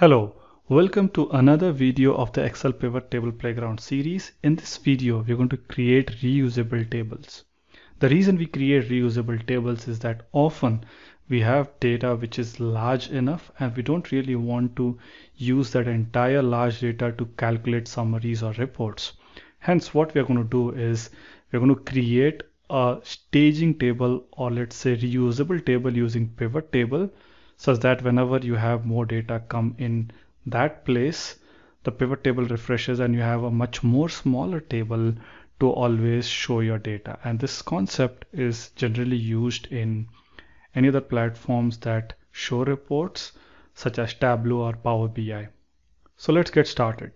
Hello, welcome to another video of the Excel Pivot Table Playground series. In this video, we're going to create reusable tables. The reason we create reusable tables is that often we have data which is large enough and we don't really want to use that entire large data to calculate summaries or reports. Hence, what we're going to do is we're going to create a staging table or let's say reusable table using pivot table such that whenever you have more data come in that place, the pivot table refreshes and you have a much more smaller table to always show your data. And this concept is generally used in any other platforms that show reports such as Tableau or Power BI. So let's get started.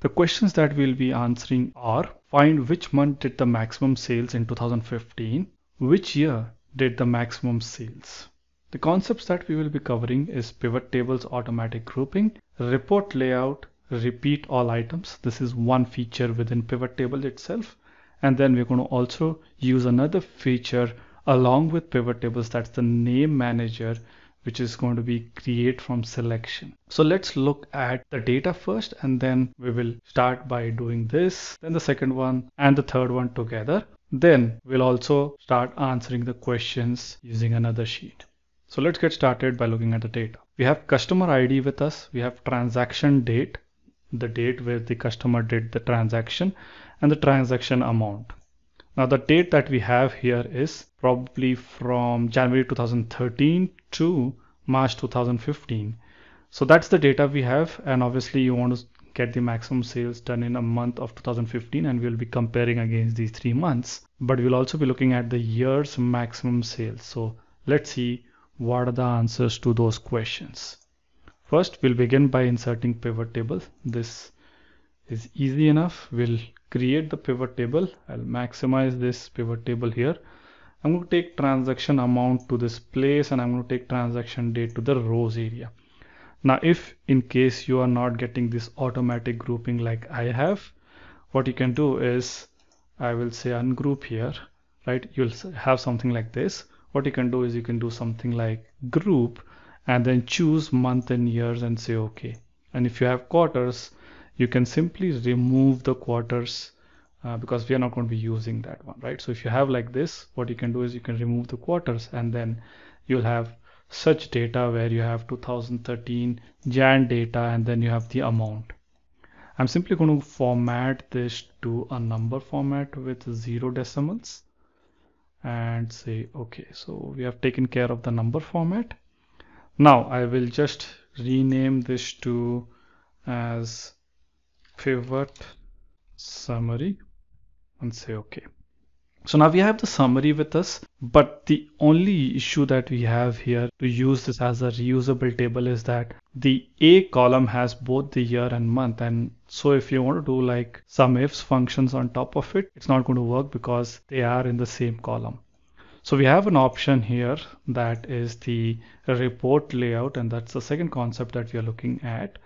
The questions that we'll be answering are find which month did the maximum sales in 2015, which year did the maximum sales. The concepts that we will be covering is pivot tables automatic grouping, report layout, repeat all items. This is one feature within pivot table itself. And then we're going to also use another feature along with pivot tables. That's the name manager, which is going to be create from selection. So let's look at the data first, and then we will start by doing this, then the second one and the third one together. Then we'll also start answering the questions using another sheet. So let's get started by looking at the data. We have customer ID with us. We have transaction date, the date where the customer did the transaction and the transaction amount. Now the date that we have here is probably from January 2013 to March 2015. So that's the data we have and obviously you want to get the maximum sales done in a month of 2015 and we'll be comparing against these three months but we'll also be looking at the year's maximum sales so let's see what are the answers to those questions. First, we'll begin by inserting pivot table. This is easy enough. We'll create the pivot table. I'll maximize this pivot table here. I'm going to take transaction amount to this place and I'm going to take transaction date to the rows area. Now, if in case you are not getting this automatic grouping like I have, what you can do is I will say ungroup here, right? You'll have something like this what you can do is you can do something like group and then choose month and years and say okay and if you have quarters you can simply remove the quarters uh, because we are not going to be using that one right so if you have like this what you can do is you can remove the quarters and then you'll have such data where you have 2013 Jan data and then you have the amount I'm simply going to format this to a number format with zero decimals and say okay so we have taken care of the number format now I will just rename this to as pivot summary and say okay so now we have the summary with us, but the only issue that we have here to use this as a reusable table is that the A column has both the year and month. And so if you want to do like some ifs functions on top of it, it's not going to work because they are in the same column. So we have an option here that is the report layout and that's the second concept that we are looking at.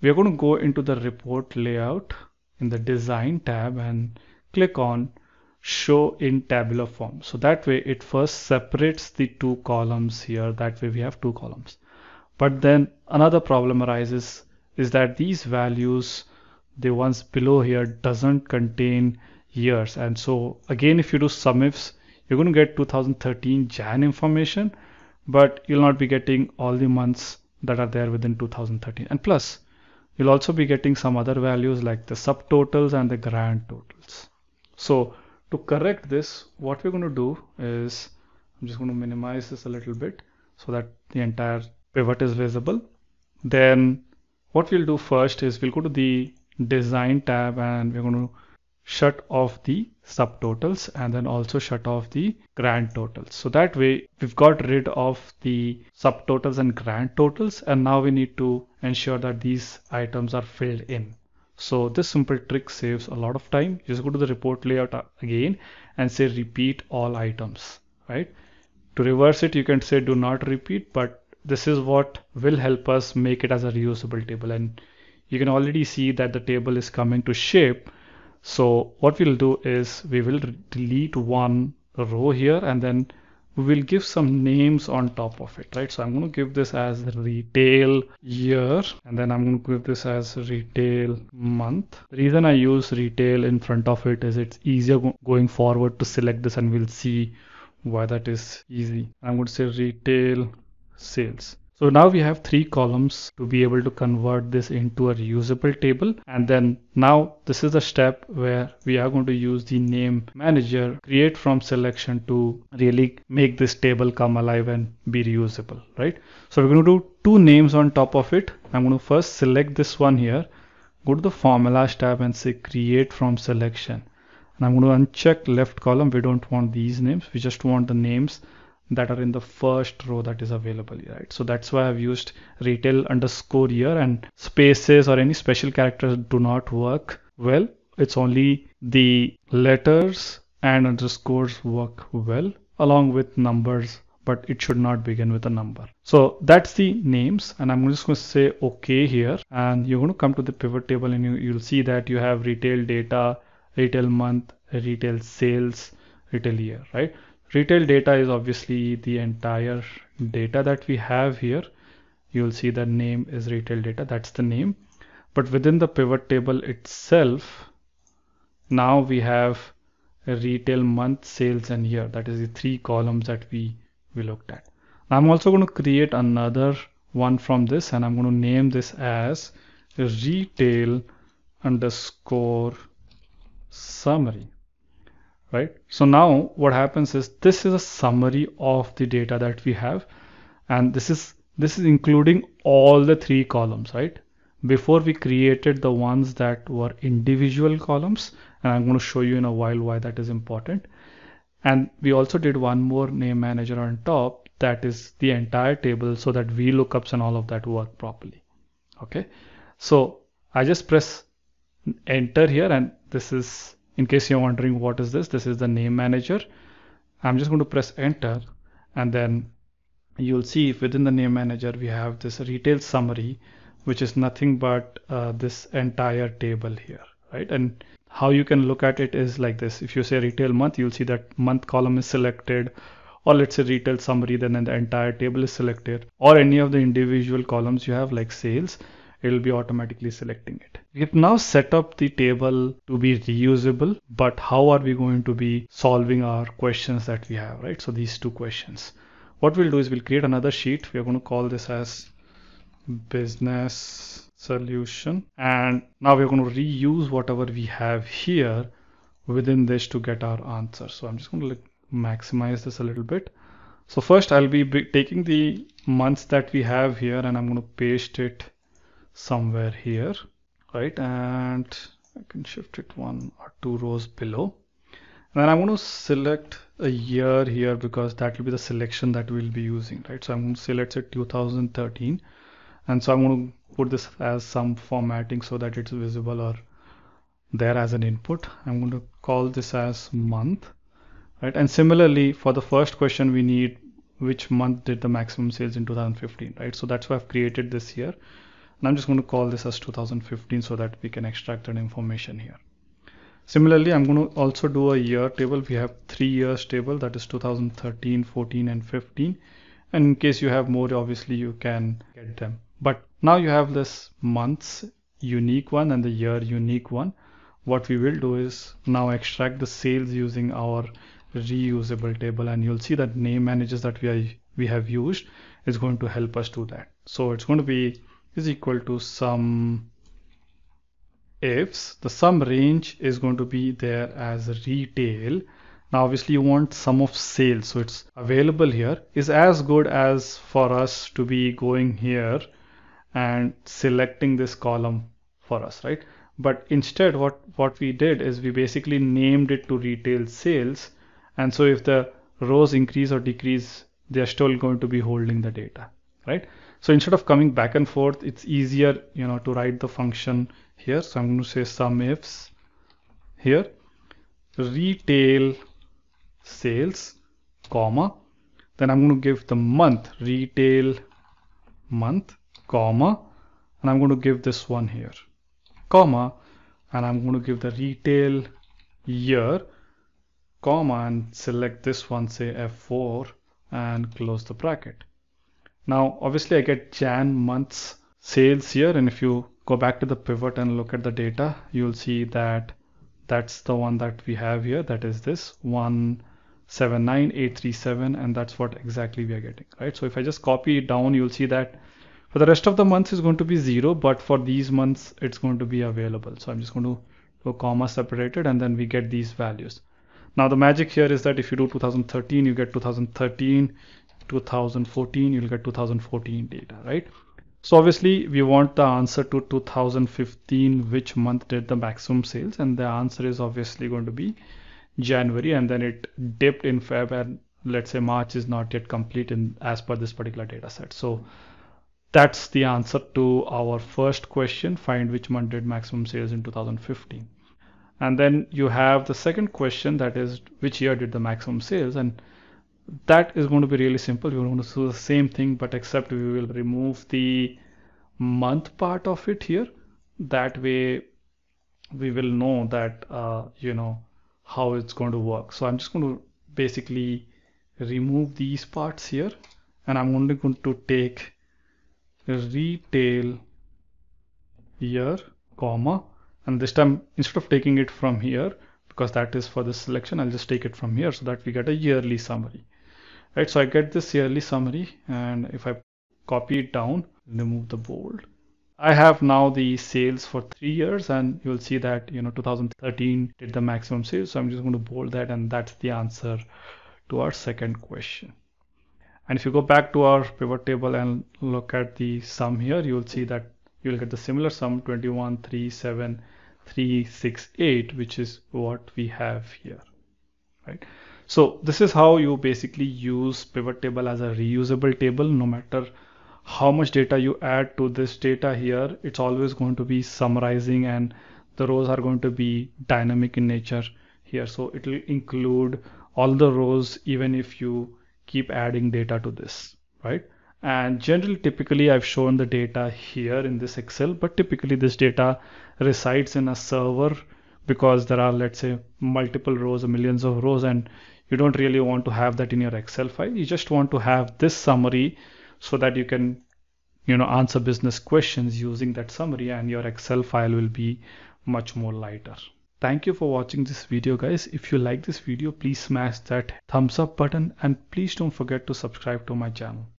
We are going to go into the report layout in the design tab and click on show in tabular form. So that way it first separates the two columns here. That way we have two columns. But then another problem arises is that these values, the ones below here doesn't contain years. And so again, if you do ifs, you're going to get 2013 Jan information, but you'll not be getting all the months that are there within 2013. And plus, you'll also be getting some other values like the subtotals and the grand totals. So to correct this what we're going to do is I'm just going to minimize this a little bit so that the entire pivot is visible then what we'll do first is we'll go to the design tab and we're going to shut off the subtotals and then also shut off the grand totals so that way we've got rid of the subtotals and grand totals and now we need to ensure that these items are filled in so this simple trick saves a lot of time. Just go to the report layout again and say repeat all items, right? To reverse it, you can say do not repeat, but this is what will help us make it as a reusable table. And you can already see that the table is coming to shape. So what we'll do is we will delete one row here and then we will give some names on top of it, right? So I'm going to give this as retail year, and then I'm going to give this as retail month. The reason I use retail in front of it is it's easier going forward to select this and we'll see why that is easy. I'm going to say retail sales. So now we have three columns to be able to convert this into a reusable table. And then now this is the step where we are going to use the name manager create from selection to really make this table come alive and be reusable, right? So we're going to do two names on top of it. I'm going to first select this one here, go to the formulas tab and say create from selection. And I'm going to uncheck left column. We don't want these names. We just want the names that are in the first row that is available right so that's why I've used retail underscore year and spaces or any special characters do not work well it's only the letters and underscores work well along with numbers but it should not begin with a number. So that's the names and I'm just going to say okay here and you're going to come to the pivot table and you, you'll see that you have retail data, retail month, retail sales, retail year, right? retail data is obviously the entire data that we have here you'll see the name is retail data that's the name but within the pivot table itself now we have retail month sales and year that is the three columns that we we looked at i'm also going to create another one from this and i'm going to name this as retail underscore summary right? So now what happens is this is a summary of the data that we have and this is this is including all the three columns, right? Before we created the ones that were individual columns and I'm going to show you in a while why that is important. And we also did one more name manager on top that is the entire table so that VLOOKUPs and all of that work properly. Okay, so I just press enter here and this is in case you're wondering what is this this is the name manager I'm just going to press enter and then you'll see within the name manager we have this retail summary which is nothing but uh, this entire table here right and how you can look at it is like this if you say retail month you'll see that month column is selected or let's say retail summary then the entire table is selected or any of the individual columns you have like sales it will be automatically selecting it. We've now set up the table to be reusable, but how are we going to be solving our questions that we have, right? So these two questions. What we'll do is we'll create another sheet. We're going to call this as business solution. And now we're going to reuse whatever we have here within this to get our answer. So I'm just going to like maximize this a little bit. So first I'll be taking the months that we have here and I'm going to paste it somewhere here, right? And I can shift it one or two rows below. And then I'm going to select a year here because that will be the selection that we'll be using, right? So I'm going to select say 2013. And so I'm going to put this as some formatting so that it's visible or there as an input. I'm going to call this as month, right? And similarly, for the first question, we need which month did the maximum sales in 2015, right? So that's why I've created this here and I'm just going to call this as 2015 so that we can extract that information here. Similarly, I'm going to also do a year table. We have three years table that is 2013, 14 and 15. And in case you have more, obviously you can get them. But now you have this months unique one and the year unique one. What we will do is now extract the sales using our reusable table and you'll see that name managers that we, are, we have used is going to help us do that. So it's going to be is equal to sum ifs the sum range is going to be there as retail now obviously you want sum of sales so it's available here is as good as for us to be going here and selecting this column for us right but instead what what we did is we basically named it to retail sales and so if the rows increase or decrease they're still going to be holding the data right so instead of coming back and forth, it's easier, you know, to write the function here. So I'm going to say some ifs here, retail sales, comma. Then I'm going to give the month, retail month, comma. And I'm going to give this one here, comma. And I'm going to give the retail year, comma, and select this one, say F4 and close the bracket. Now, obviously I get Jan month's sales here. And if you go back to the pivot and look at the data, you'll see that that's the one that we have here. That is this 179837. And that's what exactly we are getting, right? So if I just copy it down, you'll see that for the rest of the months is going to be zero, but for these months, it's going to be available. So I'm just going to do comma separated and then we get these values. Now the magic here is that if you do 2013, you get 2013. 2014 you'll get 2014 data right so obviously we want the answer to 2015 which month did the maximum sales and the answer is obviously going to be January and then it dipped in Feb and let's say March is not yet complete in as per this particular data set so that's the answer to our first question find which month did maximum sales in 2015 and then you have the second question that is which year did the maximum sales and that is going to be really simple we are going to do the same thing but except we will remove the month part of it here that way we will know that uh, you know how it's going to work so I'm just going to basically remove these parts here and I'm only going to take retail year comma and this time instead of taking it from here because that is for the selection I'll just take it from here so that we get a yearly summary right so I get this yearly summary and if I copy it down remove the bold I have now the sales for three years and you'll see that you know 2013 did the maximum sales so I'm just going to bold that and that's the answer to our second question and if you go back to our pivot table and look at the sum here you will see that you will get the similar sum 21 3 7 3 6 8 which is what we have here right so this is how you basically use pivot table as a reusable table no matter how much data you add to this data here it's always going to be summarizing and the rows are going to be dynamic in nature here so it will include all the rows even if you keep adding data to this right and generally typically I've shown the data here in this Excel but typically this data resides in a server because there are let's say multiple rows or millions of rows and you don't really want to have that in your excel file you just want to have this summary so that you can you know answer business questions using that summary and your excel file will be much more lighter thank you for watching this video guys if you like this video please smash that thumbs up button and please don't forget to subscribe to my channel